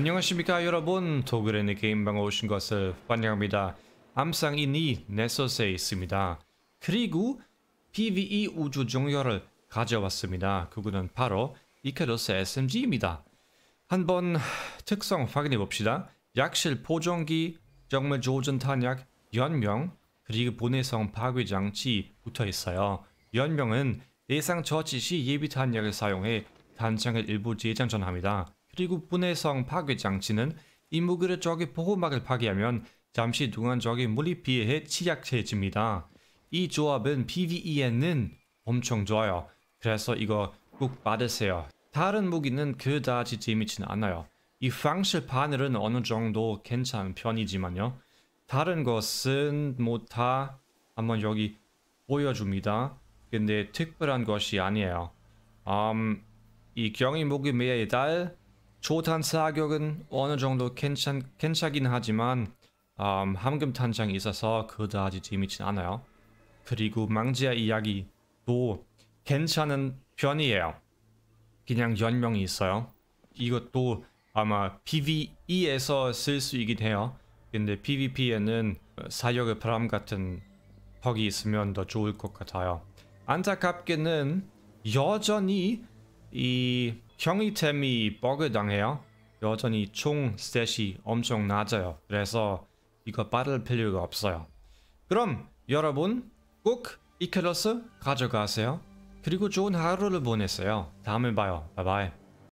안녕하십니까 여러분 도그일의 게임방에 오신 것을 환영합니다. 암상 이니 네서스에 있습니다. 그리고 PVE 우주 종료를 가져왔습니다. 그거는 바로 이카로스 SMG입니다. 한번 특성 확인해 봅시다. 약실 보정기, 정말 조준 탄약, 연명, 그리고 본해성 파괴 장치 붙어 있어요. 연명은 예상 저치 시 예비 탄약을 사용해 단창을 일부 재장전합니다. 그리고 분해성 파괴 장치는 이무기를 적의 보호막을 파괴하면 잠시 동안 적의 물리 피해에 취약해집니다. 이 조합은 PvE에는 엄청 좋아요. 그래서 이거 꼭 받으세요. 다른 무기는 그다지 재미진 않아요. 이 황실 바늘은 어느 정도 괜찮은 편이지만요. 다른 것은 뭐다 한번 여기 보여줍니다. 근데 특별한 것이 아니에요. 음, 이 경이무기 매달 초탄 사격은 어느 정도 괜찮, 괜찮긴 하지만 음, 함금 탄창이 있어서 그다지 재밌진 않아요. 그리고 망지아 이야기도 괜찮은 편이에요. 그냥 연명이 있어요. 이것도 아마 PVE에서 쓸 수 있긴 해요. 근데 PVP에는 사격의 바람 같은 퍽이 있으면 더 좋을 것 같아요. 안타깝게는 여전히 이 형이템이 버그 당해요. 여전히 총 스탯이 엄청 낮아요. 그래서 이거 받을 필요가 없어요. 그럼 여러분 꼭 이클러스 가져가세요. 그리고 좋은 하루를 보내세요. 다음에 봐요. 바이바이.